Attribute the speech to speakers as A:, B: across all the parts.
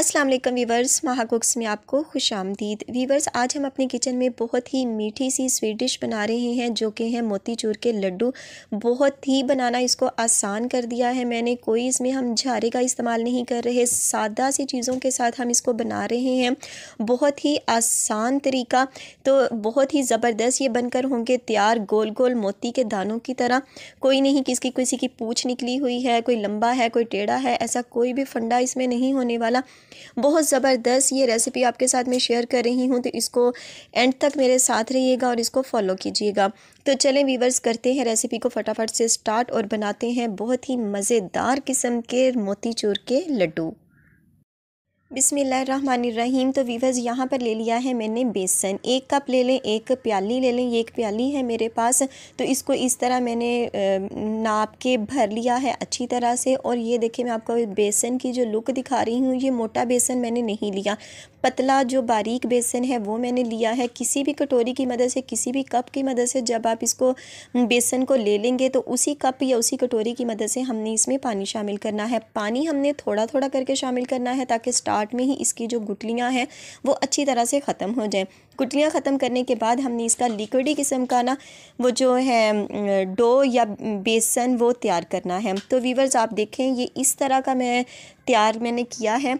A: अस्सलाम वालेकुम वीवर्स महा कुक्स में आपको खुश आमदीद वीवर्स आज हम अपने किचन में बहुत ही मीठी सी स्वीट डिश बना रहे हैं जो कि है मोती चूर के लड्डू बहुत ही बनाना इसको आसान कर दिया है मैंने कोई इसमें हम झारे का इस्तेमाल नहीं कर रहे सादा सी चीज़ों के साथ हम इसको बना रहे हैं बहुत ही आसान तरीका तो बहुत ही ज़बरदस्त ये बनकर होंगे तैयार गोल गोल मोती के दानों की तरह कोई नहीं किसकी किसी की पूछ निकली हुई है कोई लंबा है कोई टेढ़ा है ऐसा कोई भी फंडा इसमें नहीं होने वाला बहुत ज़बरदस्त ये रेसिपी आपके साथ मैं शेयर कर रही हूँ तो इसको एंड तक मेरे साथ रहिएगा और इसको फॉलो कीजिएगा तो चलें वीवर्स करते हैं रेसिपी को फटाफट से स्टार्ट और बनाते हैं बहुत ही मज़ेदार किस्म के मोतीचूर के लड्डू बिसमीम तो वीवर्स यहाँ पर ले लिया है मैंने बेसन एक कप ले लें एक प्याली ले लें ये एक प्याली है मेरे पास तो इसको इस तरह मैंने नाप के भर लिया है अच्छी तरह से और ये देखिए मैं आपको बेसन की जो लुक दिखा रही हूँ ये मोटा बेसन मैंने नहीं लिया पतला जो बारीक बेसन है वो मैंने लिया है किसी भी कटोरी की मदद से किसी भी कप की मदद से जब आप इसको बेसन को ले लेंगे तो उसी कप या उसी कटोरी की मदद से हमने इसमें पानी शामिल करना है पानी हमने थोड़ा थोड़ा करके शामिल करना है ताकि स्टार्ट में ही इसकी जो गुटलियाँ हैं वो अच्छी तरह से ख़त्म हो जाएँ गुटलियाँ ख़त्म करने के बाद हमने इसका लिक्विडी किस्म का ना वो जो है डो या बेसन वो तैयार करना है तो वीवर्स आप देखें ये इस तरह का मैं तैयार मैंने किया है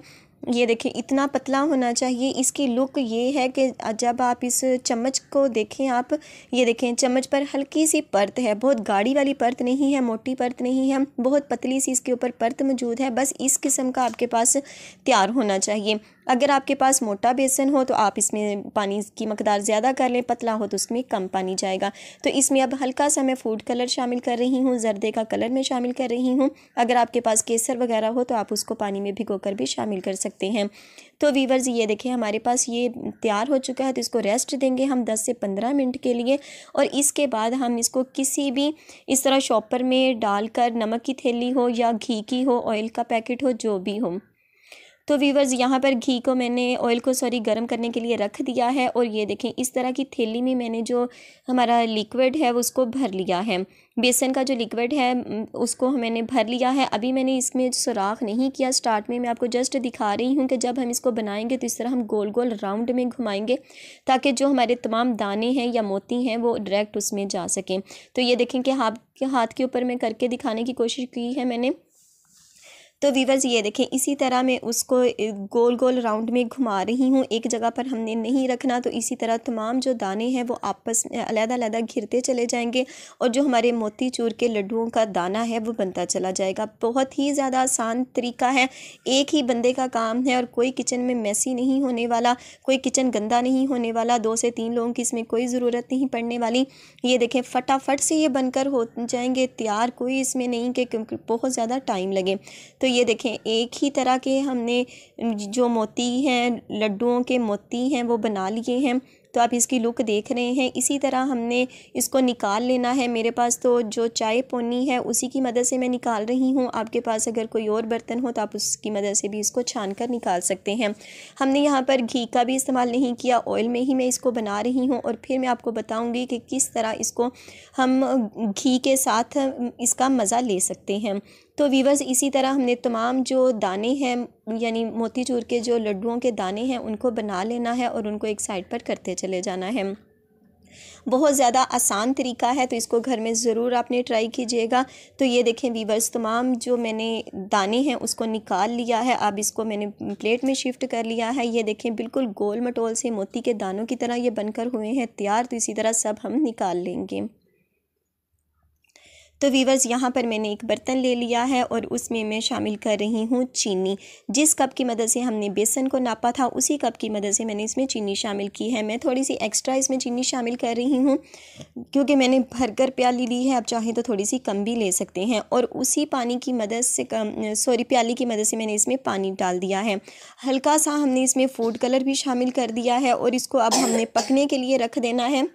A: ये देखिए इतना पतला होना चाहिए इसकी लुक ये है कि जब आप इस चम्मच को देखें आप ये देखें चम्मच पर हल्की सी परत है बहुत गाढ़ी वाली परत नहीं है मोटी परत नहीं है बहुत पतली सी इसके ऊपर परत मौजूद है बस इस किस्म का आपके पास तैयार होना चाहिए अगर आपके पास मोटा बेसन हो तो आप इसमें पानी की मकदार ज़्यादा कर लें पतला हो तो उसमें कम पानी जाएगा तो इसमें अब हल्का सा मैं फूड कलर शामिल कर रही हूँ जर्दे का कलर मैं शामिल कर रही हूँ अगर आपके पास केसर वगैरह हो तो आप उसको पानी में भिगो कर भी शामिल कर सकते हैं तो वीवर्स ये देखें हमारे पास ये तैयार हो चुका है तो इसको रेस्ट देंगे हम दस से पंद्रह मिनट के लिए और इसके बाद हम इसको किसी भी इस तरह शॉपर में डालकर नमक की थैली हो या घी की हो ऑयल का पैकेट हो जो भी हो तो वीवर्स यहाँ पर घी को मैंने ऑयल को सॉरी गर्म करने के लिए रख दिया है और ये देखें इस तरह की थैली में मैंने जो हमारा लिक्विड है उसको भर लिया है बेसन का जो लिक्विड है उसको मैंने भर लिया है अभी मैंने इसमें सुराख नहीं किया स्टार्ट में मैं आपको जस्ट दिखा रही हूँ कि जब हम इसको बनाएंगे तो इस तरह हम गोल गोल राउंड में घुमाएंगे ताकि जो हमारे तमाम दाने हैं या मोती हैं वो डायरेक्ट उसमें जा सकें तो ये देखें कि हाथ के हाथ के ऊपर मैं करके दिखाने की कोशिश की है मैंने तो वीवर्स ये देखें इसी तरह मैं उसको गोल गोल राउंड में घुमा रही हूँ एक जगह पर हमने नहीं रखना तो इसी तरह तमाम जो दाने हैं वो आपस में अलग-अलग घिरते चले जाएंगे और जो हमारे मोती चूर के लड्डुओं का दाना है वो बनता चला जाएगा बहुत ही ज़्यादा आसान तरीका है एक ही बंदे का काम है और कोई किचन में मैसी नहीं होने वाला कोई किचन गंदा नहीं होने वाला दो से तीन लोगों की इसमें कोई ज़रूरत नहीं पड़ने वाली ये देखें फटाफट से ये बनकर हो जाएंगे तैयार कोई इसमें नहीं कि बहुत ज़्यादा टाइम लगे तो ये देखें एक ही तरह के हमने जो मोती हैं लड्डुओं के मोती हैं वो बना लिए हैं तो आप इसकी लुक देख रहे हैं इसी तरह हमने इसको निकाल लेना है मेरे पास तो जो चाय पोनी है उसी की मदद से मैं निकाल रही हूँ आपके पास अगर कोई और बर्तन हो तो आप उसकी मदद से भी इसको छान कर निकाल सकते हैं हमने यहाँ पर घी का भी इस्तेमाल नहीं किया ऑयल में ही मैं इसको बना रही हूँ और फिर मैं आपको बताऊँगी कि किस तरह इसको हम घी के साथ इसका मज़ा ले सकते हैं तो वीवर्स इसी तरह हमने तमाम जो दाने हैं यानी मोतीचूर के जो लड्डुओं के दाने हैं उनको बना लेना है और उनको एक साइड पर करते चले जाना है बहुत ज़्यादा आसान तरीका है तो इसको घर में ज़रूर आपने ट्राई कीजिएगा तो ये देखें वीवर्स तमाम जो मैंने दाने हैं उसको निकाल लिया है अब इसको मैंने प्लेट में शिफ्ट कर लिया है ये देखें बिल्कुल गोल मटोल से मोती के दानों की तरह ये बनकर हुए हैं तैयार तो इसी तरह सब हम निकाल लेंगे तो वीवर्स यहाँ पर मैंने एक बर्तन ले लिया है और उसमें मैं शामिल कर रही हूँ चीनी जिस कप की मदद से हमने बेसन को नापा था उसी कप की मदद से मैंने इसमें चीनी शामिल की है मैं थोड़ी सी एक्स्ट्रा इसमें चीनी शामिल कर रही हूँ क्योंकि मैंने भरकर प्याली ली है आप चाहें तो थोड़ी सी कम भी ले सकते हैं और उसी पानी की मदद से सॉरी प्याली की मदद से मैंने इसमें पानी डाल दिया है हल्का सा हमने इसमें फूड कलर भी शामिल कर दिया है और इसको अब हमने पकने के लिए रख देना है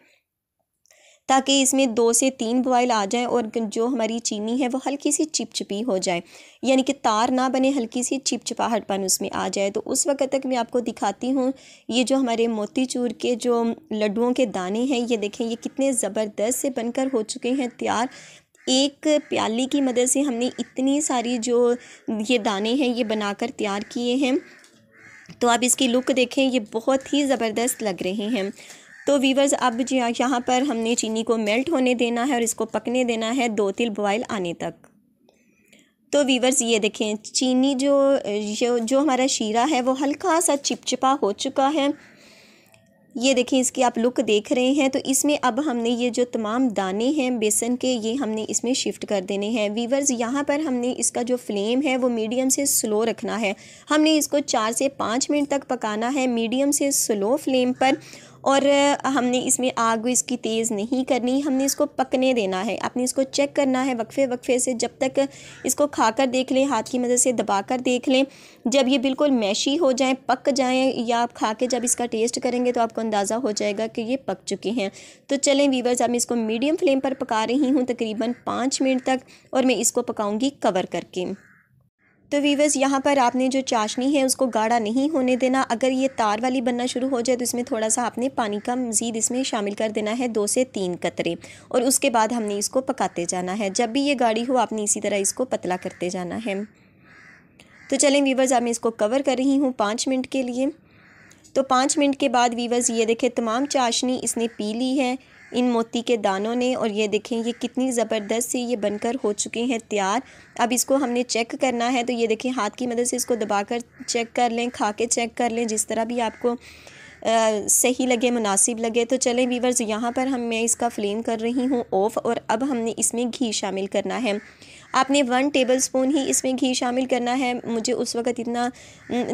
A: ताकि इसमें दो से तीन बॉयल आ जाएं और जो हमारी चीनी है वो हल्की सी चिपचिपी हो जाए यानी कि तार ना बने हल्की सी चिपचिपाहटपन उसमें आ जाए तो उस वक्त तक मैं आपको दिखाती हूँ ये जो हमारे मोतीचूर के जो लड्डुओं के दाने हैं ये देखें ये कितने ज़बरदस्त से बनकर हो चुके हैं तैयार एक प्याली की मदद से हमने इतनी सारी जो ये दाने हैं ये बनाकर तैयार किए हैं तो आप इसकी लुक देखें ये बहुत ही ज़बरदस्त लग रहे हैं तो वीवर्स अब हाँ, यहाँ पर हमने चीनी को मेल्ट होने देना है और इसको पकने देना है दो तिल बॉयल आने तक तो वीवर्स ये देखें चीनी जो जो जो हमारा शीरा है वो हल्का सा चिपचिपा हो चुका है ये देखें इसकी आप लुक देख रहे हैं तो इसमें अब हमने ये जो तमाम दाने हैं बेसन के ये हमने इसमें शिफ्ट कर देने हैं वीवर्स यहाँ पर हमने इसका जो फ्लेम है वो मीडियम से स्लो रखना है हमने इसको चार से पाँच मिनट तक पकाना है मीडियम से स्लो फ्लेम पर और हमने इसमें आग इसकी तेज़ नहीं करनी हमने इसको पकने देना है आपने इसको चेक करना है वक्फे वक्फे से जब तक इसको खा कर देख लें हाथ की मदद से दबा कर देख लें जब ये बिल्कुल मैशी हो जाए पक जाएँ या आप खा के जब इसका टेस्ट करेंगे तो आपको अंदाज़ा हो जाएगा कि ये पक चुके हैं तो चलें वीवर्स अब मैं इसको मीडियम फ्लेम पर पका रही हूँ तकरीबन पाँच मिनट तक और मैं इसको पकाऊँगी कवर करके तो वीवर्स यहाँ पर आपने जो चाशनी है उसको गाढ़ा नहीं होने देना अगर ये तार वाली बनना शुरू हो जाए तो इसमें थोड़ा सा आपने पानी का मज़ीद इसमें शामिल कर देना है दो से तीन कतरे और उसके बाद हमने इसको पकाते जाना है जब भी ये गाढ़ी हो आपने इसी तरह इसको पतला करते जाना है तो चलें वीवर्स अब मैं इसको कवर कर रही हूँ पाँच मिनट के लिए तो पाँच मिनट के बाद वीवर्स ये देखें तमाम चाशनी इसने पी ली है इन मोती के दानों ने और ये देखें ये कितनी ज़बरदस्त सी ये बनकर हो चुके हैं तैयार अब इसको हमने चेक करना है तो ये देखें हाथ की मदद से इसको दबाकर चेक कर लें खा के चेक कर लें जिस तरह भी आपको सही लगे मुनासिब लगे तो चले वीवर्स यहाँ पर हम मैं इसका फ्लेम कर रही हूँ ऑफ़ और अब हमने इसमें घी शामिल करना है आपने वन टेबल स्पून ही इसमें घी शामिल करना है मुझे उस वक़्त इतना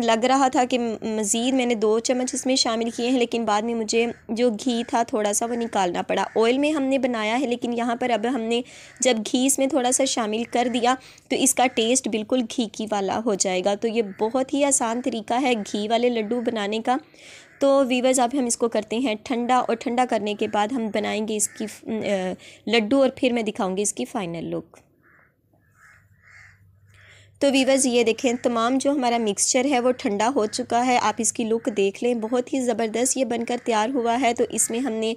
A: लग रहा था कि मज़ीद मैंने दो चम्मच इसमें शामिल किए हैं लेकिन बाद में मुझे जो घी था थोड़ा सा वो निकालना पड़ा ऑयल में हमने बनाया है लेकिन यहाँ पर अब हमने जब घी इसमें थोड़ा सा शामिल कर दिया तो इसका टेस्ट बिल्कुल घी की वाला हो जाएगा तो ये बहुत ही आसान तरीका है घी वाले लड्डू बनाने का तो वीवर्स अब हम इसको करते हैं ठंडा और ठंडा करने के बाद हम बनाएंगे इसकी लड्डू और फिर मैं दिखाऊंगी इसकी फ़ाइनल लुक तो वीवर्स ये देखें तमाम जो हमारा मिक्सचर है वो ठंडा हो चुका है आप इसकी लुक देख लें बहुत ही ज़बरदस्त ये बनकर तैयार हुआ है तो इसमें हमने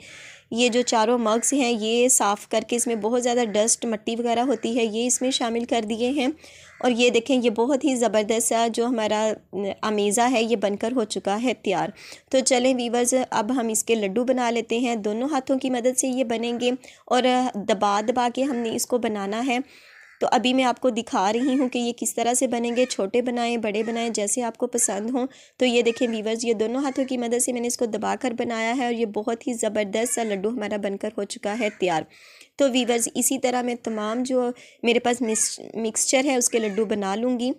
A: ये जो चारों मग्स हैं ये साफ़ करके इसमें बहुत ज़्यादा डस्ट मट्टी वगैरह होती है ये इसमें शामिल कर दिए हैं और ये देखें ये बहुत ही ज़बरदस्त सा जो हमारा अमेज़ा है ये बनकर हो चुका है तैयार तो चलें वीवर्स अब हम इसके लड्डू बना लेते हैं दोनों हाथों की मदद से ये बनेंगे और दबा दबा के हमने इसको बनाना है तो अभी मैं आपको दिखा रही हूँ कि ये किस तरह से बनेंगे छोटे बनाएं बड़े बनाएं जैसे आपको पसंद हो तो ये देखें वीवर्स ये दोनों हाथों की मदद से मैंने इसको दबा कर बनाया है और ये बहुत ही ज़बरदस्त सा लड्डू हमारा बनकर हो चुका है तैयार तो वीवर्स इसी तरह मैं तमाम जो मेरे पास मिक्सचर है उसके लड्डू बना लूँगी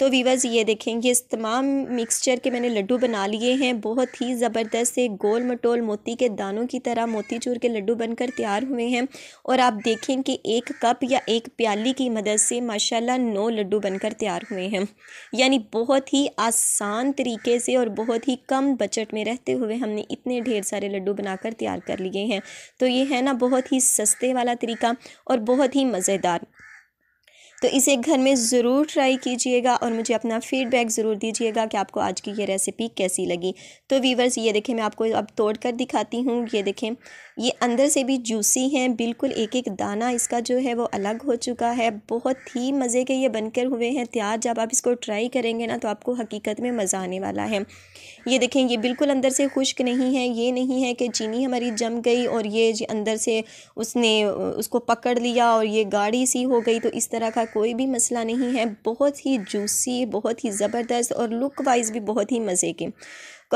A: तो वीवर्स ये देखेंगे इस तमाम मिक्सचर के मैंने लड्डू बना लिए हैं बहुत ही ज़बरदस्त से गोल मटोल मोती के दानों की तरह मोतीचूर के लड्डू बनकर तैयार हुए हैं और आप देखें कि एक कप या एक प्याली की मदद से माशाल्लाह नौ लड्डू बनकर तैयार हुए हैं यानी बहुत ही आसान तरीके से और बहुत ही कम बजट में रहते हुए हमने इतने ढेर सारे लड्डू बनाकर तैयार कर लिए हैं तो ये है ना बहुत ही सस्ते वाला तरीका और बहुत ही मज़ेदार तो इसे घर में ज़रूर ट्राई कीजिएगा और मुझे अपना फीडबैक ज़रूर दीजिएगा कि आपको आज की ये रेसिपी कैसी लगी तो वीवर्स ये देखें मैं आपको अब तोड़ कर दिखाती हूँ ये देखें ये अंदर से भी जूसी हैं बिल्कुल एक एक दाना इसका जो है वो अलग हो चुका है बहुत ही मज़े के ये बनकर हुए हैं तैयार जब आप इसको ट्राई करेंगे ना तो आपको हकीकत में मज़ा आने वाला है ये देखें ये बिल्कुल अंदर से खुश्क नहीं है ये नहीं है कि चीनी हमारी जम गई और ये अंदर से उसने उसको पकड़ लिया और ये गाढ़ी सी हो गई तो इस तरह का कोई भी मसला नहीं है बहुत ही जूसी बहुत ही ज़बरदस्त और लुक वाइज भी बहुत ही मज़े के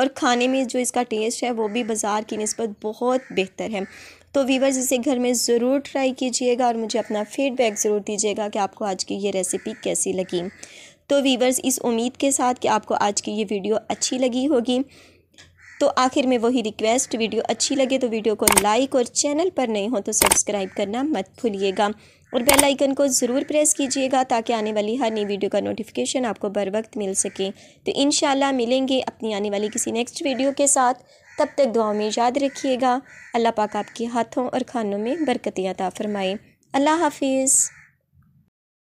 A: और खाने में जो इसका टेस्ट है वो भी बाज़ार की नस्बत बहुत बेहतर है तो वीवर्स इसे घर में ज़रूर ट्राई कीजिएगा और मुझे अपना फीडबैक ज़रूर दीजिएगा कि आपको आज की ये रेसिपी कैसी लगी तो वीवर्स इस उम्मीद के साथ कि आपको आज की ये वीडियो अच्छी लगी होगी तो आखिर में वही रिक्वेस्ट वीडियो अच्छी लगे तो वीडियो को लाइक और चैनल पर नहीं हो तो सब्सक्राइब करना मत भूलिएगा और बेल आइकन को ज़रूर प्रेस कीजिएगा ताकि आने वाली हर नई वीडियो का नोटिफिकेशन आपको बर वक्त मिल सके तो इन मिलेंगे अपनी आने वाली किसी नेक्स्ट वीडियो के साथ तब तक दुआओं में याद रखिएगा अल्लाह पाक आपके हाथों और खानों में बरकतियाँ अता अल्लाह हाफिज़